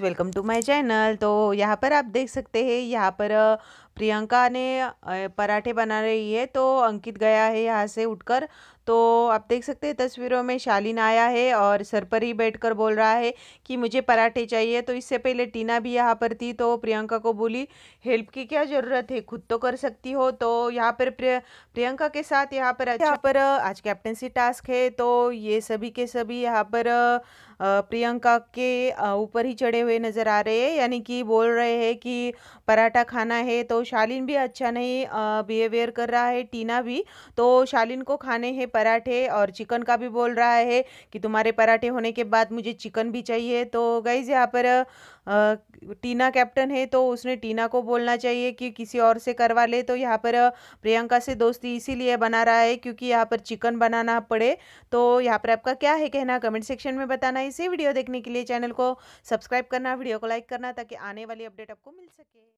welcome to my channel तो यहाँ पर आप देख सकते हैं यहाँ पर प्रियंका ने पराठे बना रही है तो अंकित गया है यहाँ से उठकर तो आप देख सकते हैं तस्वीरों में शालीन आया है और सर पर ही बैठ बोल रहा है कि मुझे पराठे चाहिए तो इससे पहले टीना भी यहाँ पर थी तो प्रियंका को बोली हेल्प की क्या ज़रूरत है खुद तो कर सकती हो तो यहाँ पर प्रियंका के साथ यहाँ पर अच्छा यहाँ पर आज कैप्टनसी टास्क है तो ये सभी के सभी यहाँ पर प्रियंका के ऊपर ही चढ़े हुए नज़र आ रहे हैं यानी कि बोल रहे हैं कि पराठा खाना है तो शालीन भी अच्छा नहीं बिहेवियर कर रहा है टीना भी तो शालीन को खाने हैं पराठे और चिकन का भी बोल रहा है कि तुम्हारे पराठे होने के बाद मुझे चिकन भी चाहिए तो गई यहाँ पर टीना कैप्टन है तो उसने टीना को बोलना चाहिए कि किसी और से करवा ले तो यहाँ पर प्रियंका से दोस्ती इसीलिए बना रहा है क्योंकि यहाँ पर चिकन बनाना पड़े तो यहाँ पर आपका क्या है कहना कमेंट सेक्शन में बताना इसी वीडियो देखने के लिए चैनल को सब्सक्राइब करना वीडियो को लाइक करना ताकि आने वाली अपडेट आपको मिल सके